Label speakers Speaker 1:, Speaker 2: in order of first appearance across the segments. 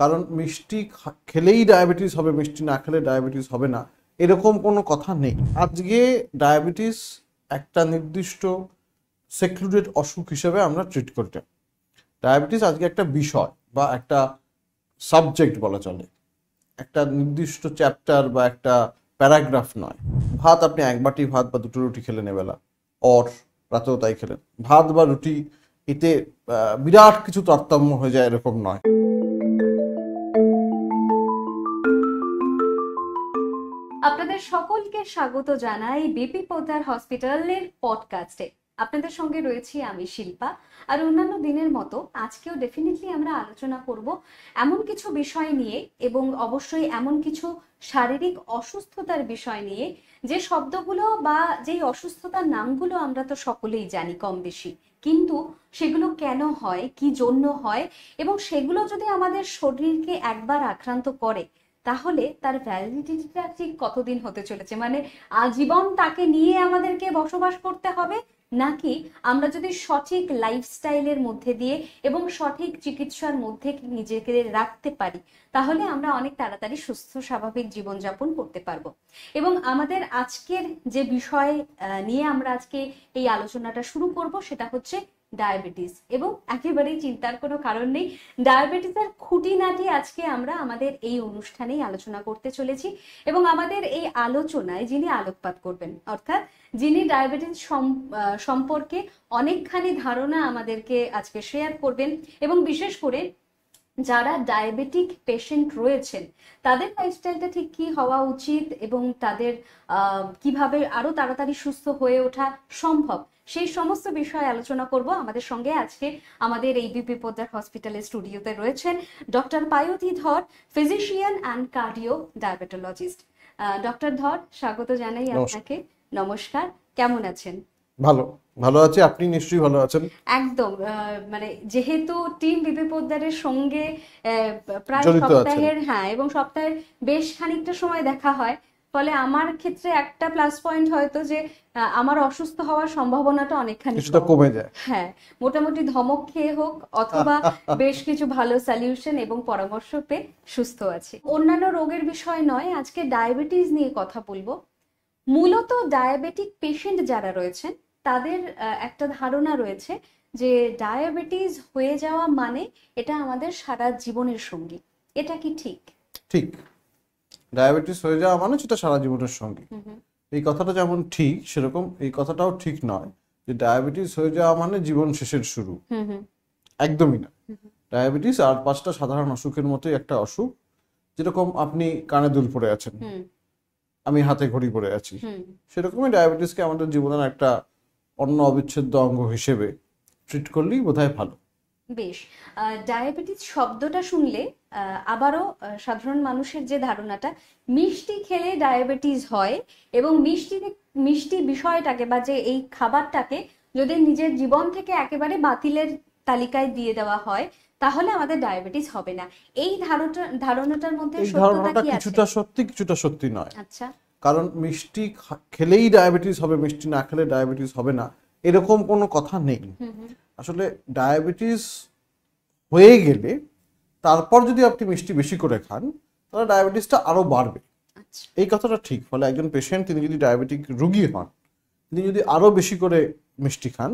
Speaker 1: কারণ মিষ্টি খেলেই ডায়াবেটিস হবে মিষ্টি না খেলে ডায়াবেটিস হবে না এরকম কোনো কথা নেই আজকে ডায়াবেটিস একটা নির্দিষ্ট সেক্লুডেড অসুখ হিসেবে আমরা ট্রিট করতে ডায়াবেটিস আজকে একটা বিষয় বা একটা সাবজেক্ট বলা চলে একটা নির্দিষ্ট চ্যাপ্টার বা একটা প্যারাগ্রাফ নয় ভাত আপনি এক বাটি ভাত বা দুটো রুটি খেলেন এবেলা অর রাতেও তাই খেলেন ভাত বা রুটি এতে বিরাট কিছু তারতম্য হয়ে যায় এরকম নয়
Speaker 2: সবাইকে স্বাগত জানাই বিপি পোদ্দার হসপিটালের পডকাস্টে আপনাদের সঙ্গে রয়েছি আমি শিল্পা আর অন্যান্য দিনের মতো আজকেও ডেফিনেটলি আমরা আলোচনা করব এমন কিছু বিষয় নিয়ে এবং অবশ্যই এমন কিছু শারীরিক অসুস্থতার বিষয় নিয়ে যে শব্দগুলো বা যেই অসুস্থতার নামগুলো আমরা তো সকলেই জানি কম বেশি কিন্তু সেগুলো কেন হয় কি জন্য হয় এবং সেগুলো যদি আমাদের শরীরকে একবার আক্রান্ত করে তাহলে তার ভ্যালিডিটিটা ঠিক কতদিন হতে চলেছে মানে আজীবন তাকে নিয়ে আমাদেরকে বসবাস করতে হবে নাকি আমরা যদি সঠিক লাইফস্টাইলের মধ্যে দিয়ে এবং সঠিক চিকিৎসার মধ্যে নিজেকে রাখতে পারি তাহলে আমরা অনেক তাড়াতাড়ি সুস্থ স্বাভাবিক জীবনযাপন করতে পারবো এবং আমাদের আজকের যে বিষয় নিয়ে আমরা আজকে এই আলোচনাটা শুরু করব সেটা হচ্ছে ডায়াবেটিস এবং একেবারেই চিন্তার কোনো কারণ নেই ডায়াবেটিসের খুঁটিনাটি আজকে আমরা আমাদের এই অনুষ্ঠানেই আলোচনা করতে চলেছি এবং আমাদের এই আলোচনায় যিনি আলোকপাত করবেন অর্থাৎ যিনি ডায়াবেটিস সম্পর্কে অনেকখানি ধারণা আমাদেরকে আজকে শেয়ার করবেন এবং বিশেষ করে যারা ডায়াবেটিক পেশেন্ট রয়েছেন তাদের লাইফস্টাইলটা ঠিক কি হওয়া উচিত এবং তাদের কিভাবে আরো তাড়াতাড়ি সুস্থ হয়ে ওঠা সম্ভব সেই সমস্ত বিষয়ে আলোচনা করব আমাদের সঙ্গে আজকে আমাদের এই বিপি পোদ্দার হসপিটালের স্টুডিওতে রয়েছেন ডক্টর পায়তি Dhar physician and cardio diabetologist doctor Dhar স্বাগত জানাই আপনাকে নমস্কার কেমন আছেন
Speaker 1: ভালো ভালো আছি আপনি নিশ্চয়ই ভালো আছেন
Speaker 2: একদম মানে যেহেতু টিম বিবে পোদ্দারের সঙ্গে প্রায় সপ্তাহের হ্যাঁ এবং সপ্তাহের বেশ খানিকটা সময় দেখা হয় ফলে আমার ক্ষেত্রে একটা প্লাস পয়েন্ট হয়তো যে আমার অসুস্থ হওয়ার সম্ভাবনাটা অনেকখানি কিছুটা কমে যায় হ্যাঁ মোটামুটি ধমক খেয়ে হোক অথবা বেশ কিছু ভালো সলিউশন এবং পরামর্শ পেয়ে সুস্থ আছি অন্যান্য রোগের বিষয় নয় আজকে ডায়াবেটিস নিয়ে কথা বলবো মূলত ডায়াবেটিক পেশেন্ট যারা রয়েছেন তাদের একটা ধারণা রয়েছে যে ডায়াবেটিস হয়ে যাওয়া মানে এটা আমাদের সারা জীবনের সঙ্গী এটা কি ঠিক
Speaker 1: ঠিক ডায়াবেটিস হয়ে যাওয়া মানে সেটা সারা জীবনের সঙ্গী এই কথাটা যেমন ঠিক সেরকম এই কথাটাও ঠিক নয় যে ডায়াবেটিস হয়ে যাওয়া মানে জীবন শেষের শুরু একদমই না ডায়াবেটিস আর পাঁচটা সাধারণ অসুখের মতোই একটা অসুখ যেরকম আপনি কানে দুল পড়ে আছেন আমি হাতে ঘড়ি পরে আছি সেরকমই ডায়াবেটিসকে আমাদের জীবনের একটা অন্য অবিচ্ছেদ্য অঙ্গ হিসেবে ট্রিট করলেই বোধহয় ভালো
Speaker 2: বেশ ডায়াবেটিস শব্দটা শুনলে আবারও সাধারণ মানুষের যে ধারণাটা মিষ্টি খেলে ডায়াবেটিস হয় এবং মিষ্টি মিষ্টি বিষয়টাকে বা যে এই খাবারটাকে যদি নিজের জীবন থেকে একেবারে বাতিলের তালিকায় দিয়ে দেওয়া হয় তাহলে আমাদের ডায়াবেটিস হবে না এই ধারণাটা ধারণাটার মধ্যে সত্যতা কি আছে কিছুটা
Speaker 1: সত্যি কিছুটা সত্যি নয় আচ্ছা কারণ মিষ্টি খেলেই ডায়াবেটিস হবে মিষ্টি না খেলে ডায়াবেটিস হবে না এরকম কোনো কথা নেই আসলে ডায়াবেটিস হয়ে গেলে তারপর যদি আপনি মিষ্টি বেশি করে খান তাহলে ডায়াবেটিসটা আরও বাড়বে আচ্ছা। এই কথাটা ঠিক ফলে একজন পেশেন্ট তিনি যদি ডায়াবেটিক রুগী হন তিনি যদি আরও বেশি করে মিষ্টি খান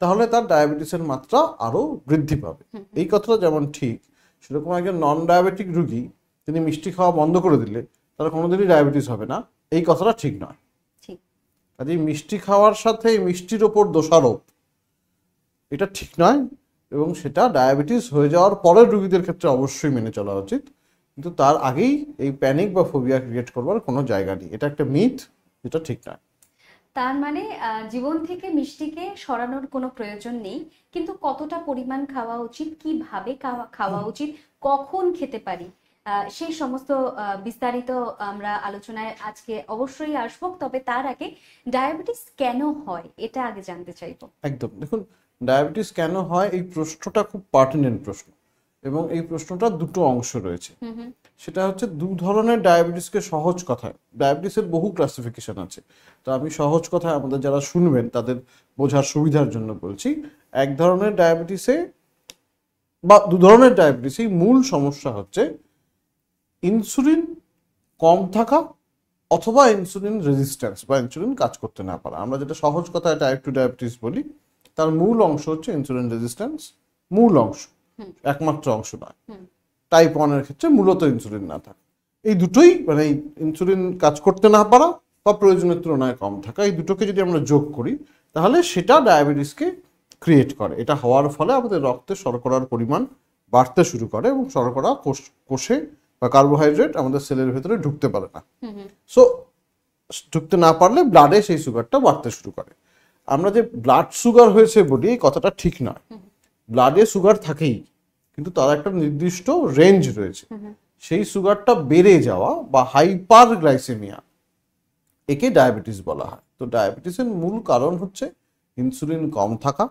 Speaker 1: তাহলে তার ডায়াবেটিসের মাত্রা আরও বৃদ্ধি পাবে এই কথাটা যেমন ঠিক সেরকম একজন নন ডায়াবেটিক রুগী তিনি মিষ্টি খাওয়া বন্ধ করে দিলে তার কোনোদিনই ডায়াবেটিস হবে না এই কথাটা ঠিক নয় কাজে মিষ্টি খাওয়ার সাথে মিষ্টির ওপর দোষারোপ এটা ঠিক নয় এবং সেটা ডায়াবেটিস হয়ে যাওয়ার পরের রুগীদের ক্ষেত্রে অবশ্যই মেনে চলা উচিত কিন্তু তার আগেই এই প্যানিক বা ফোবিয়া ক্রিয়েট করবার কোনো জায়গা নেই এটা একটা মিথ যেটা ঠিক নয়
Speaker 2: তার মানে জীবন থেকে মিষ্টিকে সরানোর কোনো প্রয়োজন নেই কিন্তু কতটা পরিমাণ খাওয়া উচিত কিভাবে খাওয়া উচিত কখন খেতে পারি সেই সমস্ত বিস্তারিত আমরা আলোচনায় আজকে অবশ্যই আসবো তবে তার আগে ডায়াবেটিস কেন হয় এটা আগে জানতে চাইব
Speaker 1: একদম দেখুন ডায়াবেটিস কেন হয় এই প্রশ্নটা খুব পার্টিনেন্ট প্রশ্ন এবং এই প্রশ্নটা দুটো অংশ রয়েছে সেটা হচ্ছে দু ধরনের ডায়াবেটিসকে সহজ কথায় ডায়াবেটিসের বহু ক্লাসিফিকেশন আছে তো আমি সহজ কথায় আমাদের যারা শুনবেন তাদের বোঝার সুবিধার জন্য বলছি এক ধরনের ডায়াবেটিসে বা দু ধরনের ডায়াবেটিসই মূল সমস্যা হচ্ছে ইনসুলিন কম থাকা অথবা ইনসুলিন রেজিস্ট্যান্স বা ইনসুলিন কাজ করতে না পারা আমরা যেটা সহজ কথা টাইপ টু ডায়াবেটিস বলি তার মূল অংশ হচ্ছে ইনসুলিন রেজিস্ট্যান্স মূল অংশ একমাত্র অংশ নয় টাইপ ওয়ানের ক্ষেত্রে মূলত ইনসুলিন না থাকা এই দুটোই মানে ইনসুলিন কাজ করতে না পারা বা প্রয়োজনের তুলনায় কম থাকা এই দুটোকে যদি আমরা যোগ করি তাহলে সেটা ডায়াবেটিসকে ক্রিয়েট করে এটা হওয়ার ফলে আমাদের রক্তে শর্করার পরিমাণ বাড়তে শুরু করে এবং শর্করা কোষ কোষে বা কার্বোহাইড্রেট আমাদের সেলের ভেতরে ঢুকতে পারে না সো ঢুকতে না পারলে ব্লাডে সেই সুগারটা বাড়তে শুরু করে আমরা যে ব্লাড সুগার হয়েছে বলি এই কথাটা ঠিক নয় ব্লাডে সুগার থাকেই কিন্তু তার একটা নির্দিষ্ট রেঞ্জ রয়েছে সেই সুগারটা বেড়ে যাওয়া বা হাইপার গ্লাইসেমিয়া একে ডায়াবেটিস বলা হয় তো ডায়াবেটিসের মূল কারণ হচ্ছে ইনসুলিন কম থাকা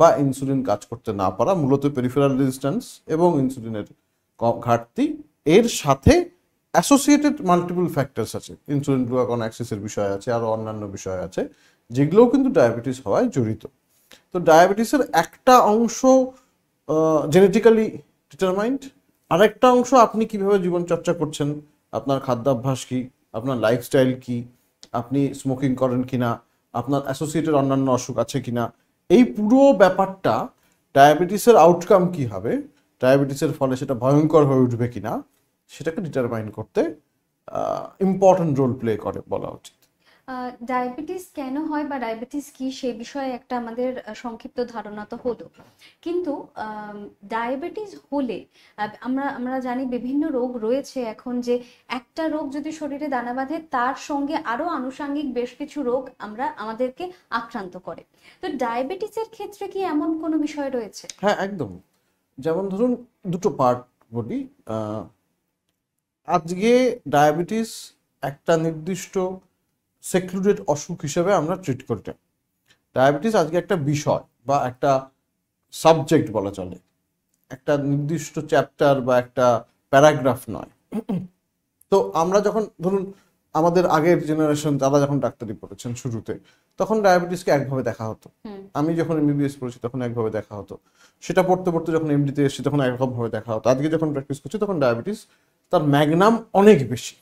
Speaker 1: বা ইনসুলিন কাজ করতে না পারা মূলত পেরিফেরাল রেজিস্ট্যান্স এবং ইনসুলিনের ঘাটতি এর সাথে অ্যাসোসিয়েটেড মাল্টিপল ফ্যাক্টরস আছে ইনসুলিন গ্লুকন অ্যাক্সেসের বিষয় আছে আরও অন্যান্য বিষয় আছে যেগুলোও কিন্তু ডায়াবেটিস হওয়ায় জড়িত তো ডায়াবেটিসের একটা অংশ জেনেটিক্যালি ডিটারমাইন্ড আরেকটা অংশ আপনি কীভাবে জীবনচর্চা করছেন আপনার খাদ্যাভ্যাস কী আপনার লাইফস্টাইল কী আপনি স্মোকিং করেন কি না আপনার অ্যাসোসিয়েটেড অন্যান্য অসুখ আছে কি না এই পুরো ব্যাপারটা ডায়াবেটিসের আউটকাম কি হবে ডায়াবেটিসের ফলে সেটা ভয়ঙ্কর হয়ে উঠবে কি না সেটাকে ডিটারমাইন করতে ইম্পর্টেন্ট রোল প্লে করে বলা উচিত
Speaker 2: ডায়াবেটিস কেন হয় বা ডায়াবেটিস কি সে বিষয়ে একটা আমাদের সংক্ষিপ্ত ধারণা তো হলো কিন্তু ডায়াবেটিস হলে আমরা আমরা জানি বিভিন্ন রোগ রয়েছে এখন যে একটা রোগ যদি শরীরে দানা বাঁধে তার সঙ্গে আরও আনুষাঙ্গিক বেশ কিছু রোগ আমরা আমাদেরকে আক্রান্ত করে তো ডায়াবেটিসের ক্ষেত্রে কি এমন কোনো বিষয় রয়েছে
Speaker 1: হ্যাঁ একদম যেমন ধরুন দুটো পার্ট বলি আজকে ডায়াবেটিস একটা নির্দিষ্ট সেক্লুডেড অসুখ হিসেবে আমরা ট্রিট করতে ডায়াবেটিস আজকে একটা বিষয় বা একটা সাবজেক্ট বলা চলে একটা নির্দিষ্ট চ্যাপ্টার বা একটা প্যারাগ্রাফ নয় তো আমরা যখন ধরুন আমাদের আগের জেনারেশন দাদা যখন ডাক্তারি পড়েছেন শুরুতে তখন ডায়াবেটিসকে একভাবে দেখা হতো আমি যখন এমবিবিএস পড়েছি তখন একভাবে দেখা হতো সেটা পড়তে পড়তে যখন এমডিতে এসেছি তখন একরকমভাবে দেখা হতো আজকে যখন প্র্যাকটিস করছি তখন ডায়াবেটিস তার ম্যাগনাম অনেক বেশি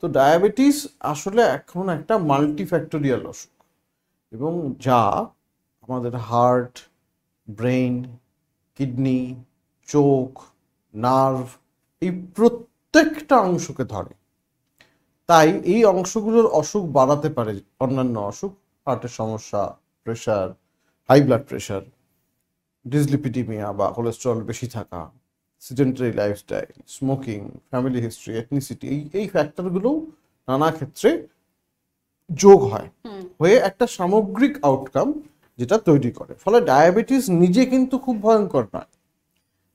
Speaker 1: তো ডায়াবেটিস আসলে এখন একটা মাল্টিফ্যাক্টোরিয়াল অসুখ এবং যা আমাদের হার্ট ব্রেন কিডনি চোখ নার্ভ এই প্রত্যেকটা অংশকে ধরে তাই এই অংশগুলোর অসুখ বাড়াতে পারে অন্যান্য অসুখ হার্টের সমস্যা pressure high blood pressure dyslipidemia বা কোলেস্ট্রল বেশি থাকা sedentary lifestyle smoking family history ethnicity এই এই ফ্যাক্টরগুলো নানা ক্ষেত্রে যোগ হয় হয়ে একটা সামগ্রিক আউটকাম যেটা তৈরি করে ফলে ডায়াবেটিস নিজে কিন্তু খুব ভয়ঙ্কর নয়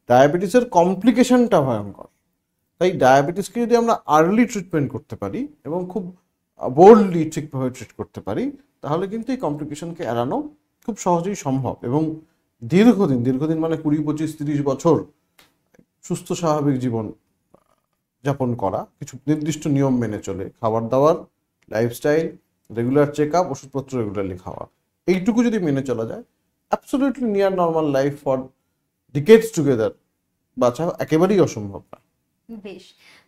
Speaker 1: ডায়াবেটিসের কমপ্লিকেশনটা ভয়ঙ্কর তাই ডায়াবেটিসকে যদি আমরা আর্লি ট্রিটমেন্ট করতে পারি এবং খুব বোল্ডলি ঠিকভাবে ট্রিট করতে পারি তাহলে কিন্তু এই কমপ্লিকেশনকে এড়ানো খুব সহজেই সম্ভব এবং দীর্ঘদিন দীর্ঘদিন মানে কুড়ি পঁচিশ তিরিশ বছর সুস্থ স্বাভাবিক জীবন যাপন করা কিছু নির্দিষ্ট নিয়ম মেনে চলে খাবার দাবার লাইফস্টাইল রেগুলার চেক আপ ওষুধপত্র রেগুলারলি খাওয়া এইটুকু যদি মেনে চলা যায় absolutely near normal life for decades together বাঁচা একেবারেই অসম্ভব না
Speaker 2: বেশ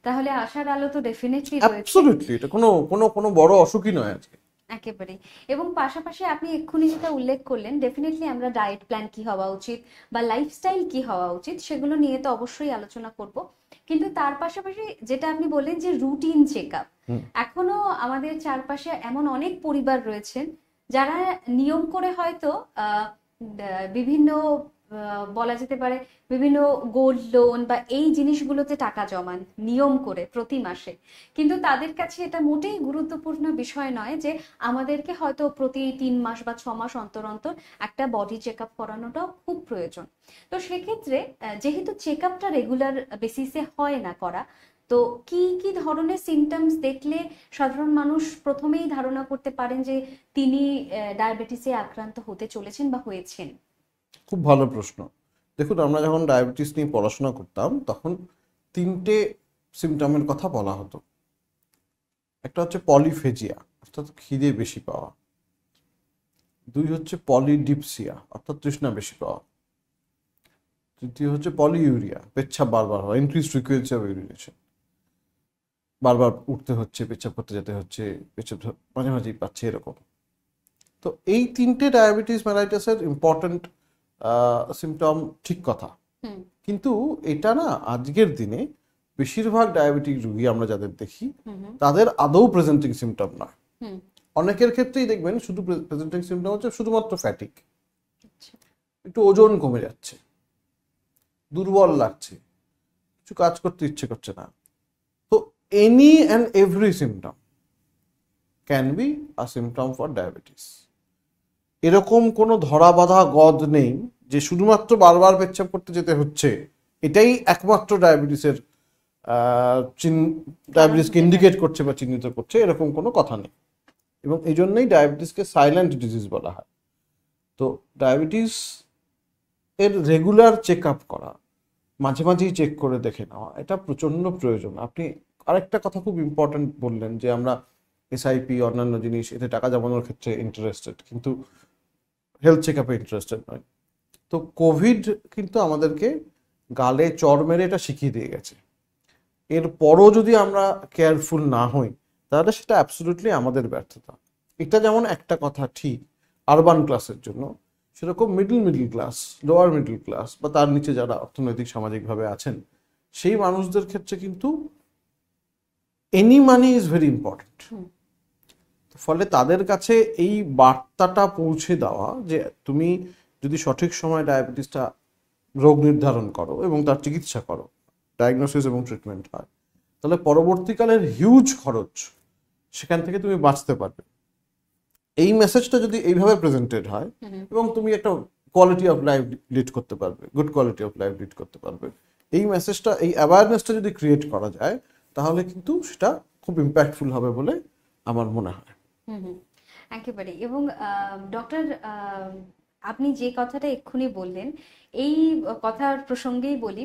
Speaker 2: তাহলে আশার আলো তো ডেফিনেটলি অ্যাবসোলিউটলি
Speaker 1: এটা কোনো কোনো কোনো বড় অসুখই নয়
Speaker 2: আজকে একেবারে এবং পাশাপাশি আপনি এক্ষুনি যেটা উল্লেখ করলেন ডেফিনেটলি আমরা ডায়েট প্ল্যান কি হওয়া উচিত বা লাইফস্টাইল কি হওয়া উচিত সেগুলো নিয়ে তো অবশ্যই আলোচনা করব কিন্তু তার পাশাপাশি যেটা আপনি বললেন যে রুটিন চেক আপ এখনো আমাদের চারপাশে এমন অনেক পরিবার রয়েছেন যারা নিয়ম করে হয়তো বিভিন্ন বলা যেতে পারে বিভিন্ন গোল্ড লোন বা এই জিনিসগুলোতে টাকা জমান নিয়ম করে প্রতি মাসে কিন্তু তাদের কাছে এটা মোটেই গুরুত্বপূর্ণ বিষয় নয় যে আমাদেরকে হয়তো প্রতি তিন মাস বা ছ মাস অন্তর অন্তর একটা বডি চেক আপ করানোটাও খুব প্রয়োজন তো সেক্ষেত্রে যেহেতু চেক আপটা রেগুলার বেসিসে হয় না করা তো কি কি ধরনের সিমটমস দেখলে সাধারণ মানুষ প্রথমেই ধারণা করতে পারেন যে তিনি ডায়াবেটিসে আক্রান্ত হতে চলেছেন বা হয়েছেন
Speaker 1: খুব ভালো প্রশ্ন দেখুন আমরা যখন ডায়াবেটিস নিয়ে পড়াশোনা করতাম তখন তিনটে সিমটমের কথা বলা হতো একটা হচ্ছে পলিফেজিয়া অর্থাৎ খিদে বেশি পাওয়া দুই হচ্ছে পলিডিপসিয়া অর্থাৎ তৃষ্ণা বেশি পাওয়া তৃতীয় হচ্ছে পলিউরিয়া পেচ্ছাপ বারবার হওয়া ইনক্রিজ ফ্রিকুয়েন্সি অফ ইউরিনেশন বারবার উঠতে হচ্ছে পেচ্ছাপ করতে যেতে হচ্ছে পেচ্ছাপ মাঝে মাঝেই পাচ্ছে এরকম তো এই তিনটে ডায়াবেটিস ম্যালাইটাসের ইম্পর্ট্যান্ট সিমটম ঠিক কথা কিন্তু এটা না আজকের দিনে বেশিরভাগ ডায়াবেটিক রুগী আমরা যাদের দেখি তাদের আদৌ প্রেজেন্টিং সিমটম না অনেকের ক্ষেত্রেই দেখবেন শুধু প্রেজেন্টিং সিমটম হচ্ছে শুধুমাত্র ফ্যাটিক আচ্ছা। একটু ওজন কমে যাচ্ছে দুর্বল লাগছে কিছু কাজ করতে ইচ্ছে করছে না তো any and every symptom can be a symptom for diabetes এরকম কোনো ধরাবাধা গদ নেই যে শুধুমাত্র বারবার পেচ্ছাপ করতে যেতে হচ্ছে এটাই একমাত্র ডায়াবেটিসের ডায়াবেটিসকে ইন্ডিকেট করছে বা চিহ্নিত করছে এরকম কোনো কথা নেই এবং এই জন্যই ডায়াবেটিসকে সাইলেন্ট ডিজিজ বলা হয় তো ডায়াবেটিস এর রেগুলার চেক আপ করা মাঝে মাঝেই চেক করে দেখে নেওয়া এটা প্রচণ্ড প্রয়োজন আপনি আরেকটা কথা খুব ইম্পর্ট্যান্ট বললেন যে আমরা এসআইপি অন্যান্য জিনিস এতে টাকা জমানোর ক্ষেত্রে ইন্টারেস্টেড কিন্তু হেলথ চেক আপে ইন্টারেস্টেড নয় তো কোভিড কিন্তু আমাদেরকে গালে চর মেরে এটা শিখিয়ে দিয়ে গেছে এরপরও যদি আমরা কেয়ারফুল না হই তাহলে সেটা অ্যাবসলুটলি আমাদের ব্যর্থতা এটা যেমন একটা কথা ঠিক আরবান ক্লাসের জন্য সেরকম middle middle class lower middle class বা তার নিচে যারা অর্থনৈতিক সামাজিকভাবে আছেন সেই মানুষদের ক্ষেত্রে কিন্তু any money is very important ফলে তাদের কাছে এই বার্তাটা পৌঁছে দেওয়া যে তুমি যদি সঠিক সময় ডায়াবেটিসটা রোগ নির্ধারণ করো এবং তার চিকিৎসা করো ডায়াগনোসিস এবং ট্রিটমেন্ট হয় তাহলে পরবর্তীকালের হিউজ খরচ সেখান থেকে তুমি বাঁচতে পারবে এই মেসেজটা যদি এইভাবে প্রেজেন্টেড হয় এবং তুমি একটা কোয়ালিটি অফ লাইফ লিড করতে পারবে good quality of life lead করতে পারবে এই মেসেজটা এই অ্যাওয়ারনেসটা যদি ক্রিয়েট করা যায় তাহলে কিন্তু সেটা খুব ইম্প্যাক্টফুল হবে বলে আমার মনে হয়
Speaker 2: হুম হুম একেবারে এবং ডক্টর আপনি যে কথাটা এক্ষুনি বললেন এই কথার প্রসঙ্গেই বলি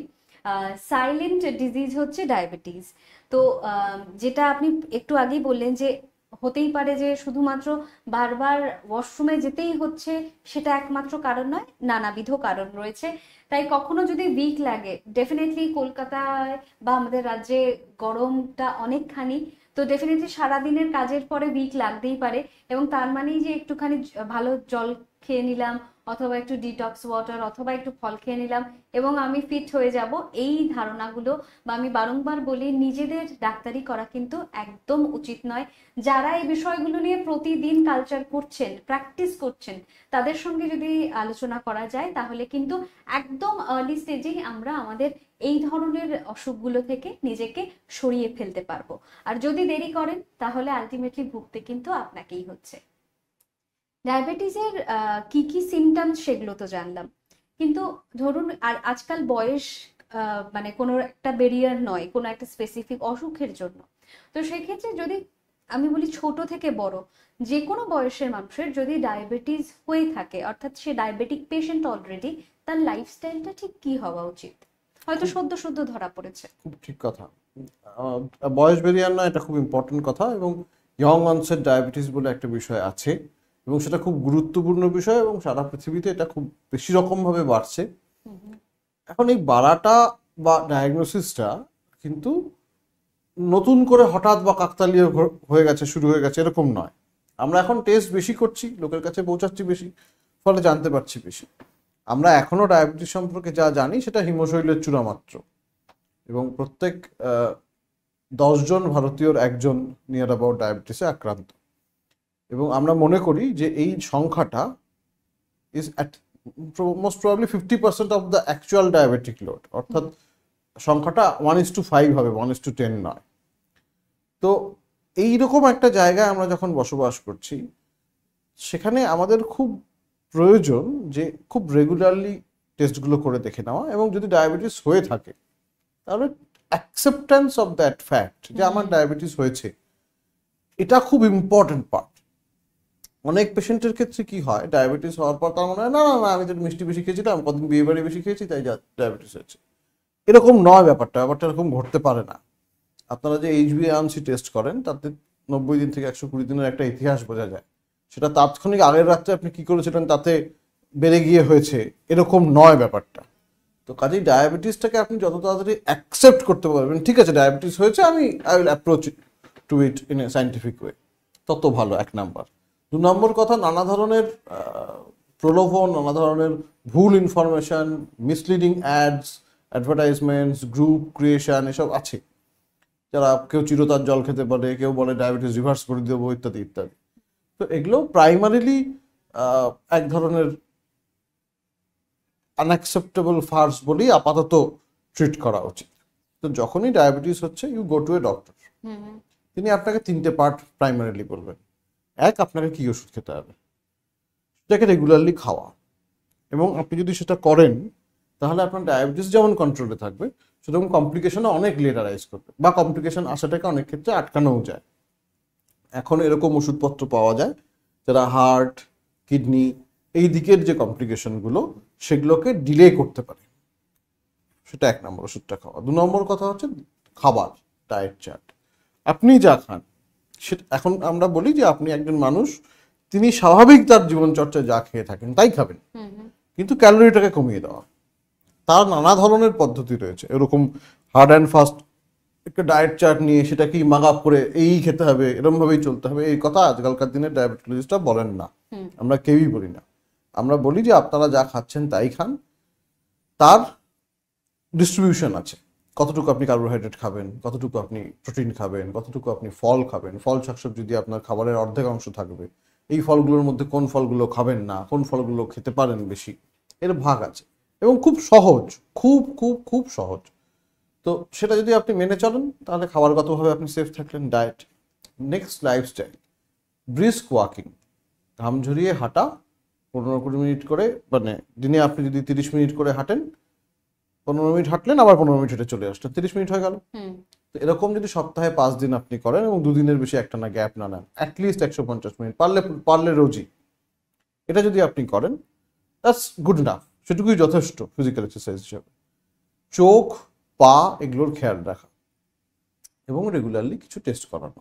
Speaker 2: সাইলেন্ট ডিজিজ হচ্ছে ডায়াবেটিস তো যেটা আপনি একটু আগেই বললেন যে হতেই পারে যে শুধুমাত্র বারবার ওয়াশরুমে যেতেই হচ্ছে সেটা একমাত্র কারণ নয় নানাবিধ কারণ রয়েছে তাই কখনো যদি উইক লাগে ডেফিনেটলি কলকাতায় বা আমাদের রাজ্যে গরমটা অনেকখানি তো ডেফিনেটলি সারাদিনের কাজের পরে উইক লাগতেই পারে এবং তার মানেই যে একটুখানি ভালো জল খেয়ে নিলাম অথবা একটু ডিটক্স ওয়াটার অথবা একটু ফল খেয়ে নিলাম এবং আমি ফিট হয়ে যাব এই ধারণাগুলো বা আমি বারংবার বলি নিজেদের ডাক্তারি করা কিন্তু একদম উচিত নয় যারা এই বিষয়গুলো নিয়ে প্রতিদিন কালচার করছেন প্র্যাকটিস করছেন তাদের সঙ্গে যদি আলোচনা করা যায় তাহলে কিন্তু একদম আর্লি স্টেজেই আমরা আমাদের এই ধরনের অসুখগুলো থেকে নিজেকে সরিয়ে ফেলতে পারবো আর যদি দেরি করেন তাহলে আলটিমেটলি ভুগতে কিন্তু আপনাকেই হচ্ছে ডায়াবেটিসের কি কি সিমটাম সেগুলো তো জানলাম কিন্তু ধরুন আর আজকাল বয়স মানে কোনো একটা বেরিয়ার নয় কোনো একটা স্পেসিফিক অসুখের জন্য তো সেক্ষেত্রে যদি আমি বলি ছোট থেকে বড় যে কোনো বয়সের মানুষের যদি ডায়াবেটিস হয়ে থাকে অর্থাৎ সে ডায়াবেটিক পেশেন্ট অলরেডি তার লাইফস্টাইলটা ঠিক কি হওয়া উচিত হয়তো সদ্য সদ্য ধরা পড়েছে
Speaker 1: খুব ঠিক কথা বয়স বেরিয়ার না এটা খুব ইম্পর্টেন্ট কথা এবং ইয়ং অনসেট ডায়াবেটিস বলে একটা বিষয় আছে এবং সেটা খুব গুরুত্বপূর্ণ বিষয় এবং সারা পৃথিবীতে এটা খুব বেশি রকমভাবে বাড়ছে এখন এই বাড়াটা বা ডায়াগনোসিসটা কিন্তু নতুন করে হঠাৎ বা কাকতালীয় হয়ে গেছে শুরু হয়ে গেছে এরকম নয় আমরা এখন টেস্ট বেশি করছি লোকের কাছে পৌঁছাচ্ছি বেশি ফলে জানতে পারছি বেশি আমরা এখনও ডায়াবেটিস সম্পর্কে যা জানি সেটা হিমশৈলের চূড়া মাত্র এবং প্রত্যেক দশজন ভারতীয়র একজন নিয়ার অ্যাবাউট ডায়াবেটিসে আক্রান্ত এবং আমরা মনে করি যে এই সংখ্যাটা is at most probably fifty percent of the actual diabetic load অর্থাৎ সংখ্যাটা ওয়ান ইস টু ফাইভ হবে ওয়ান ইস টু টেন নয় তো এইরকম একটা জায়গায় আমরা যখন বসবাস করছি সেখানে আমাদের খুব প্রয়োজন যে খুব রেগুলারলি টেস্টগুলো করে দেখে নেওয়া এবং যদি ডায়াবেটিস হয়ে থাকে তাহলে অ্যাকসেপ্টেন্স অফ দ্যাট ফ্যাক্ট যে আমার ডায়াবেটিস হয়েছে এটা খুব ইম্পর্টেন্ট পার্ট অনেক পেশেন্টের ক্ষেত্রে কি হয় ডায়াবেটিস হওয়ার পর তার মনে হয় না না আমি তো মিষ্টি বেশি খেয়েছিলাম কদিন বিয়ে বাড়ি বেশি খেয়েছি তাই ডায়াবেটিস হয়েছে এরকম নয় ব্যাপারটা ব্যাপারটা এরকম ঘটতে পারে না আপনারা যে এইচ আনসি টেস্ট করেন তাতে নব্বই দিন থেকে একশো কুড়ি দিনের একটা ইতিহাস বোঝা যায় সেটা তাৎক্ষণিক আগের রাত্রে আপনি কি করেছিলেন তাতে বেড়ে গিয়ে হয়েছে এরকম নয় ব্যাপারটা তো কাজেই ডায়াবেটিসটাকে আপনি যত তাড়াতাড়ি অ্যাকসেপ্ট করতে পারবেন ঠিক আছে ডায়াবেটিস হয়েছে আমি I will approach to it in a scientific way তত ভালো এক নাম্বার দু নম্বর কথা নানা ধরনের প্রলোভন নানা ধরনের ভুল information misleading ads advertisements group creation এসব আছে যারা কেউ চিরতার জল খেতে পারে কেউ বলে ডায়াবেটিস রিভার্স করে দেবো ইত্যাদি ইত্যাদি তো এগুলো প্রাইমারিলি এক ধরনের আনঅ্যাকসেপ্টেবল ফার্স বলেই আপাতত ট্রিট করা উচিত তো যখনই ডায়াবেটিস হচ্ছে you go to a doctor তিনি আপনাকে তিনটে পার্ট প্রাইমারিলি বলবেন এক আপনাকে কী ওষুধ খেতে হবে সেটাকে রেগুলারলি খাওয়া এবং আপনি যদি সেটা করেন তাহলে আপনার ডায়াবেটিস যেমন কন্ট্রোলে থাকবে সেরকম কমপ্লিকেশন অনেক লেটারাইজ করবে বা কমপ্লিকেশন আসাটাকে অনেক ক্ষেত্রে আটকানোও যায় এখন এরকম ওষুধপত্র পাওয়া যায় যারা হার্ট কিডনি এই দিকের যে কমপ্লিকেশনগুলো সেগুলোকে ডিলে করতে পারে সেটা এক নম্বর ওষুধটা খাওয়া দু নম্বর কথা হচ্ছে খাবার ডায়েট চার্ট আপনি যা খান এখন আমরা বলি যে আপনি একজন মানুষ তিনি স্বাভাবিক তার জীবনচর্চায় যা খেয়ে থাকেন তাই খাবেন কিন্তু ক্যালোরিটাকে কমিয়ে দেওয়া তার নানা ধরনের পদ্ধতি রয়েছে এরকম হার্ড অ্যান্ড ফাস্ট একটা ডায়েট চার্ট নিয়ে সেটাকেই মাগ আপ করে এই খেতে হবে এরম ভাবেই চলতে হবে এই কথা আজকালকার দিনে ডায়াবেটিসটা বলেন না আমরা কেউই বলি না আমরা বলি যে আপনারা যা খাচ্ছেন তাই খান তার ডিস্ট্রিবিউশন আছে কতটুকু আপনি কার্বোহাইড্রেট খাবেন কতটুকু আপনি প্রোটিন খাবেন কতটুকু আপনি ফল খাবেন ফল শাকসব যদি আপনার খাবারের অর্ধেক অংশ থাকবে এই ফলগুলোর মধ্যে কোন ফলগুলো খাবেন না কোন ফলগুলো খেতে পারেন বেশি এর ভাগ আছে এবং খুব সহজ খুব খুব খুব সহজ তো সেটা যদি আপনি মেনে চলেন তাহলে খাবারগতভাবে আপনি সেফ থাকলেন diet next lifestyle brisk walking ঘাম ঝরিয়ে হাঁটা পনেরো কুড়ি মিনিট করে মানে দিনে আপনি যদি তিরিশ মিনিট করে হাঁটেন পনেরো মিনিট হাঁটলেন আবার পনেরো মিনিট হেঁটে চলে আসলেন তিরিশ মিনিট হয়ে গেল এরকম যদি সপ্তাহে পাঁচ দিন আপনি করেন এবং দুদিনের বেশি একটা না গ্যাপ না নেন অ্যাটলিস্ট একশো পঞ্চাশ মিনিট পারলে পারলে রোজই এটা যদি আপনি করেন দ্যাটস গুড নাফ সেটুকুই যথেষ্ট ফিজিক্যাল এক্সারসাইজ হিসাবে চোখ পা এগুলোর খেয়াল রাখা এবং রেগুলারলি কিছু টেস্ট করানো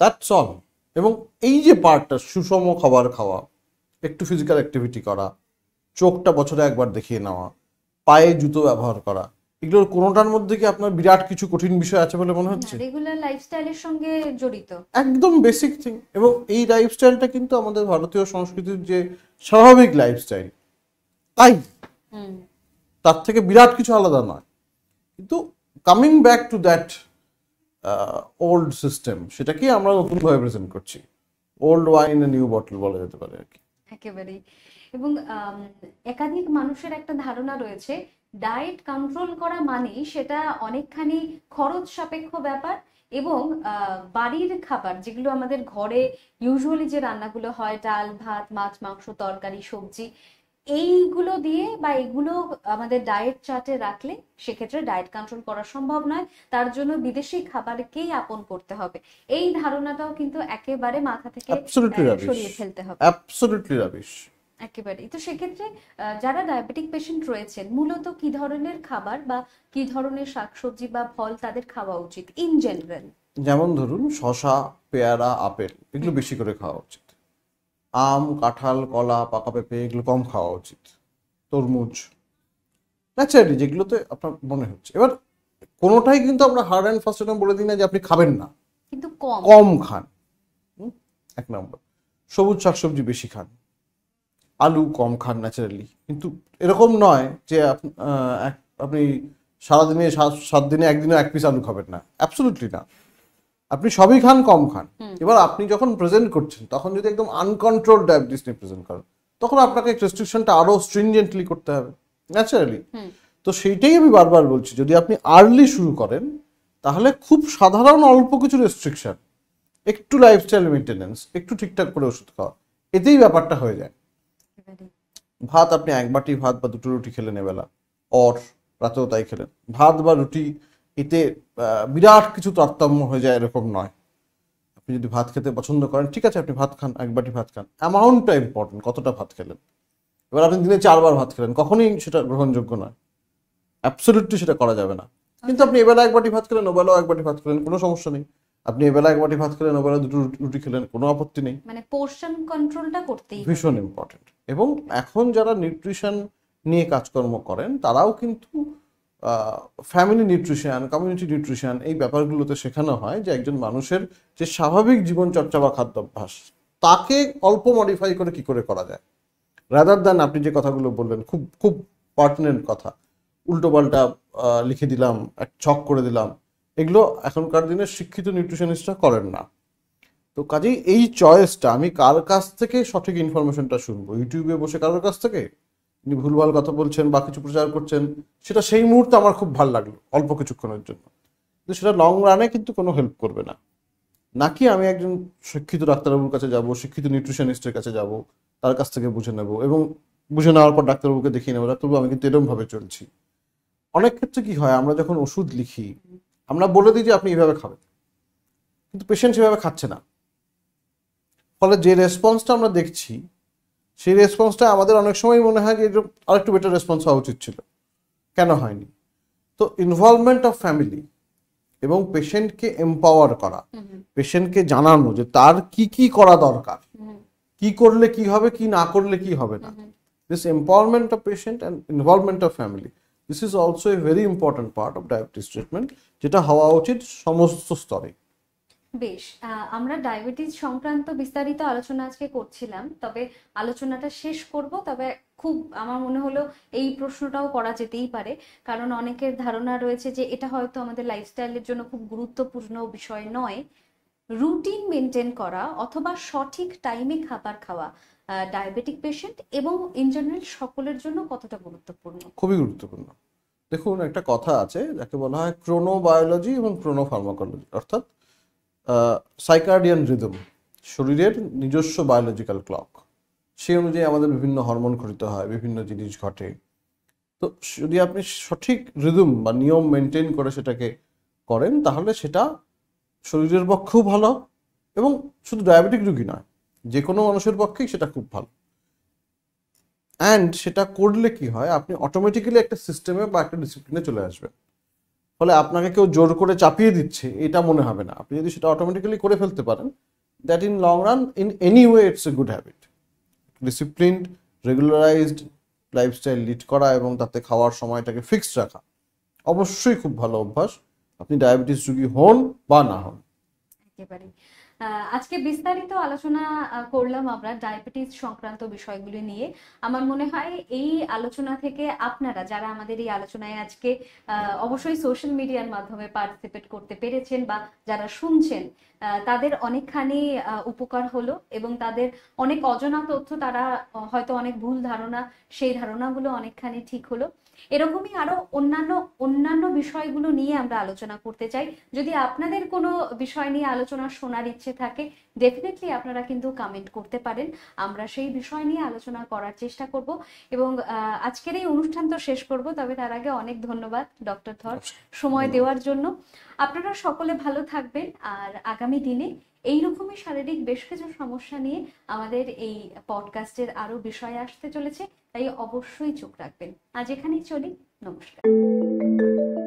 Speaker 1: দ্যাটস অল এবং এই যে পার্টটা সুষম খাবার খাওয়া একটু ফিজিক্যাল অ্যাক্টিভিটি করা চোখটা বছরে একবার দেখিয়ে নেওয়া পায়ে জুতো ব্যবহার করা এগুলোর কোনোটার মধ্যে কি আপনার বিরাট কিছু কঠিন বিষয় আছে বলে মনে হচ্ছে
Speaker 2: রেগুলার লাইফস্টাইলের সঙ্গে জড়িত
Speaker 1: একদম বেসিক থিং এবং এই লাইফস্টাইলটা কিন্তু আমাদের ভারতীয় সংস্কৃতির যে স্বাভাবিক লাইফস্টাইল তাই তার থেকে বিরাট কিছু আলাদা নয় কিন্তু coming back to that old system সেটাকে আমরা নতুনভাবে প্রেজেন্ট করছি ওল্ড ওয়াইন নিউ বটল বলা যেতে পারে আর কি
Speaker 2: একেবারেই এবং একাধিক মানুষের একটা ধারণা রয়েছে ডায়েট কন্ট্রোল করা মানে সেটা অনেকখানি খরচ সাপেক্ষ ব্যাপার এবং বাড়ির খাবার যেগুলো আমাদের ঘরে ইউজুয়ালি যে রান্নাগুলো হয় ডাল ভাত মাছ মাংস তরকারি সবজি এইগুলো দিয়ে বা এগুলো আমাদের ডায়েট চার্টে রাখলে সেক্ষেত্রে ডায়েট কন্ট্রোল করা সম্ভব নয় তার জন্য বিদেশি খাবারকেই আপন করতে হবে এই ধারণাটাও কিন্তু একেবারে মাথা থেকে সরিয়ে ফেলতে হবে একেবারেই তো সেক্ষেত্রে যারা ডায়াবেটিক পেশেন্ট রয়েছেন মূলত কি ধরনের খাবার বা কি ধরনের শাকসবজি বা ফল তাদের খাওয়া উচিত ইন জেনারেল
Speaker 1: যেমন ধরুন শশা পেয়ারা আপেল এগুলো বেশি করে খাওয়া উচিত আম কাঁঠাল কলা পাকা পেঁপে এগুলো কম খাওয়া উচিত তরমুজ ন্যাচারালি যেগুলোতে আপনার মনে হচ্ছে এবার কোনোটাই কিন্তু আমরা হার্ড অ্যান্ড ফার্স্ট বলে দিই না যে আপনি খাবেন না
Speaker 2: কিন্তু কম
Speaker 1: খান এক নম্বর সবুজ শাকসবজি বেশি খান আলু কম খান ন্যাচারালি কিন্তু এরকম নয় যে আপনি সারাদিনে সাত দিনে একদিনে এক পিস আলু খাবেন না অ্যাবসলুটলি না আপনি সবই খান কম খান এবার আপনি যখন প্রেজেন্ট করছেন তখন যদি একদম আনকন্ট্রোল ডায়াবেটিস নিয়ে প্রেজেন্ট করেন তখন আপনাকে রেস্ট্রিকশনটা আরও স্ট্রিনজেন্টলি করতে হবে ন্যাচারালি তো সেইটাই আমি বারবার বলছি যদি আপনি আর্লি শুরু করেন তাহলে খুব সাধারণ অল্প কিছু রেস্ট্রিকশন একটু লাইফস্টাইল মেনটেন্যান্স একটু ঠিকঠাক করে ওষুধ খাওয়া এতেই ব্যাপারটা হয়ে যায় ভাত আপনি এক বাটি ভাত বা দুটো রুটি খেলেন এবেলা অর রাতেও তাই খেলেন ভাত বা রুটি এতে বিরাট কিছু তারতম্য হয়ে যায় এরকম নয় আপনি যদি ভাত খেতে পছন্দ করেন ঠিক আছে আপনি ভাত খান এক বাটি ভাত খান অ্যামাউন্টটা ইম্পর্টেন্ট কতটা ভাত খেলেন এবার আপনি দিনে চারবার ভাত খেলেন কখনই সেটা গ্রহণযোগ্য নয় অ্যাবসোলিউটলি সেটা করা যাবে না কিন্তু আপনি এবেলা এক বাটি ভাত খেলেন ওবেলাও এক বাটি ভাত খেলেন কোনো সমস্যা নেই আপনি এবেলা এক বাটি ভাত খেলেন ওবেলা দুটো রুটি খেলেন কোনো আপত্তি নেই
Speaker 2: মানে পোর্শন কন্ট্রোলটা করতেই ভীষণ
Speaker 1: ইম্পর্টেন্ট এবং এখন যারা নিউট্রিশন নিয়ে কাজকর্ম করেন তারাও কিন্তু ফ্যামিলি নিউট্রিশন কমিউনিটি নিউট্রিশন এই ব্যাপারগুলোতে শেখানো হয় যে একজন মানুষের যে স্বাভাবিক জীবনচর্চা বা খাদ্যাভ্যাস তাকে অল্প মডিফাই করে কি করে করা যায় রাদার দেন আপনি যে কথাগুলো বললেন খুব খুব পার্টনেন্ট কথা উল্টোপাল্টা লিখে দিলাম এক ছক করে দিলাম এগুলো এখনকার দিনে শিক্ষিত নিউট্রিশনিস্টরা করেন না তো কাজেই এই চয়েসটা আমি কার কাছ থেকে সঠিক ইনফরমেশনটা শুনবো ইউটিউবে বসে কারোর কাছ থেকে তিনি ভুলভাল কথা বলছেন বা কিছু প্রচার করছেন সেটা সেই মুহূর্তে আমার খুব ভালো লাগলো অল্প কিছুক্ষণের জন্য কিন্তু সেটা লং রানে কিন্তু কোনো হেল্প করবে না নাকি আমি একজন শিক্ষিত ডাক্তারবাবুর কাছে যাব শিক্ষিত নিউট্রিশনিস্টের কাছে যাব তার কাছ থেকে বুঝে নেব এবং বুঝে নেওয়ার পর ডাক্তারবাবুকে দেখিয়ে নেবো ডাক্তারবাবু আমি কিন্তু এরমভাবে চলছি অনেক ক্ষেত্রে কি হয় আমরা যখন ওষুধ লিখি আমরা বলে দিই যে আপনি এইভাবে খাবেন কিন্তু পেশেন্ট সেভাবে খাচ্ছে না ফলে যে রেসপন্সটা আমরা দেখছি সেই রেসপন্সটা আমাদের অনেক সময় মনে হয় যে আরেকটু বেটার রেসপন্স হওয়া উচিত ছিল কেন হয়নি তো ইনভলভমেন্ট অফ ফ্যামিলি এবং পেশেন্টকে এম্পাওয়ার করা পেশেন্টকে জানানো যে তার কি কি করা দরকার কি করলে কি হবে কি না করলে কি হবে না this empowerment of patient and involvement of family this is also a very important part of diabetes treatment যেটা হওয়া উচিত সমস্ত স্তরে
Speaker 2: বেশ আমরা ডায়াবেটিস সংক্রান্ত বিস্তারিত আলোচনা আজকে করছিলাম তবে আলোচনাটা শেষ করব তবে খুব আমার মনে হলো এই প্রশ্নটাও করা যেতেই পারে কারণ অনেকের ধারণা রয়েছে যে এটা হয়তো আমাদের লাইফস্টাইলের জন্য খুব গুরুত্বপূর্ণ বিষয় নয় রুটিন মেনটেন করা অথবা সঠিক টাইমে খাবার খাওয়া ডায়াবেটিক পেশেন্ট এবং ইন জেনারেল সকলের জন্য কতটা গুরুত্বপূর্ণ
Speaker 1: খুবই গুরুত্বপূর্ণ দেখুন একটা কথা আছে যাকে বলা হয় ক্রোনোবায়োলজি এবং ক্রোনোফার্মাকোলজি অর্থাৎ সাইকার্ডিয়ান রিদম শরীরের নিজস্ব বায়োলজিক্যাল ক্লক সেই অনুযায়ী আমাদের বিভিন্ন হরমোন ঘটিত হয় বিভিন্ন জিনিস ঘটে তো যদি আপনি সঠিক রিদম বা নিয়ম মেনটেন করে সেটাকে করেন তাহলে সেটা শরীরের পক্ষেও ভালো এবং শুধু ডায়াবেটিক রুগী নয় যে কোনো মানুষের পক্ষেই সেটা খুব ভালো অ্যান্ড সেটা করলে কি হয় আপনি অটোমেটিক্যালি একটা সিস্টেমে বা একটা ডিসিপ্লিনে চলে আসবেন ফলে আপনাকে কেউ জোর করে চাপিয়ে দিচ্ছে এটা মনে হবে না আপনি যদি সেটা অটোমেটিক্যালি করে ফেলতে পারেন that in long run in any way it's a good habit discipline regularized lifestyle lead করা এবং তাতে খাওয়ার সময়টাকে ফিক্সড রাখা অবশ্যই খুব ভালো অভ্যাস আপনি ডায়াবেটিস রুগী হন বা না হন
Speaker 2: একেবারেই আজকে বিস্তারিত আলোচনা করলাম আমরা ডায়াবেটিস সংক্রান্ত বিষয়গুলি নিয়ে আমার মনে হয় এই আলোচনা থেকে আপনারা যারা আমাদের এই আলোচনায় আজকে অবশ্যই সোশ্যাল মিডিয়ার মাধ্যমে পার্টিসিপেট করতে পেরেছেন বা যারা শুনছেন তাদের অনেকখানি উপকার হলো এবং তাদের অনেক অজানা তথ্য তারা হয়তো অনেক ভুল ধারণা সেই ধারণাগুলো অনেকখানি ঠিক হলো এরকমই আরো অন্যান্য অন্যান্য বিষয়গুলো নিয়ে আমরা আলোচনা করতে চাই যদি আপনাদের কোনো বিষয় নিয়ে আলোচনা শোনার ইচ্ছে থাকে ডেফিনেটলি আপনারা কিন্তু কমেন্ট করতে পারেন আমরা সেই বিষয় নিয়ে আলোচনা করার চেষ্টা করব এবং আজকের এই অনুষ্ঠান তো শেষ করব তবে তার আগে অনেক ধন্যবাদ ডক্টর ধর সময় দেওয়ার জন্য আপনারা সকলে ভালো থাকবেন আর আগামী দিনে এইরকমই শারীরিক বেশ কিছু সমস্যা নিয়ে আমাদের এই পডকাস্টের আরও বিষয় আসতে চলেছে তাই অবশ্যই চোখ রাখবেন আজ এখানেই চলি নমস্কার